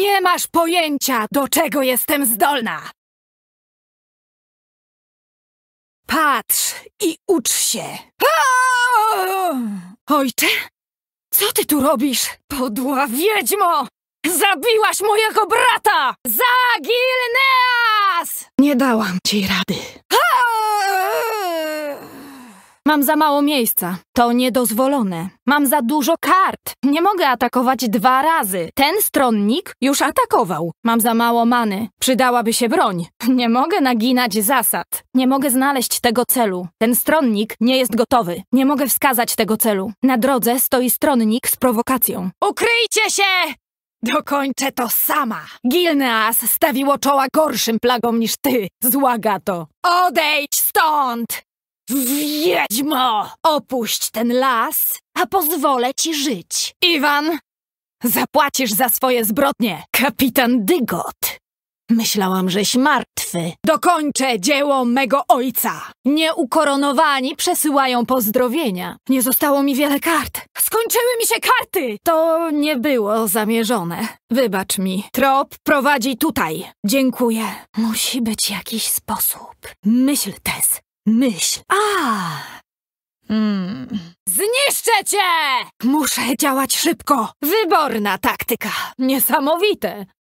Nie masz pojęcia, do czego jestem zdolna! Patrz i ucz się! Ojcze? Co ty tu robisz? Podła wiedźmo! Zabiłaś mojego brata! Zagilneas! Nie dałam ci rady. Mam za mało miejsca. To niedozwolone. Mam za dużo kart. Nie mogę atakować dwa razy. Ten stronnik już atakował. Mam za mało many. Przydałaby się broń. Nie mogę naginać zasad. Nie mogę znaleźć tego celu. Ten stronnik nie jest gotowy. Nie mogę wskazać tego celu. Na drodze stoi stronnik z prowokacją. Ukryjcie się! Dokończę to sama! Gilneas stawiło czoła gorszym plagom niż ty, złaga to! Odejdź stąd! Wiedźmo! Opuść ten las, a pozwolę ci żyć. Iwan, zapłacisz za swoje zbrodnie, kapitan Dygot. Myślałam, żeś martwy. Dokończę dzieło mego ojca. Nieukoronowani przesyłają pozdrowienia. Nie zostało mi wiele kart. Skończyły mi się karty! To nie było zamierzone. Wybacz mi. Trop prowadzi tutaj. Dziękuję. Musi być jakiś sposób. Myśl, Tess. Myśl. A! Hmm. Zniszczę cię! Muszę działać szybko. Wyborna taktyka. Niesamowite.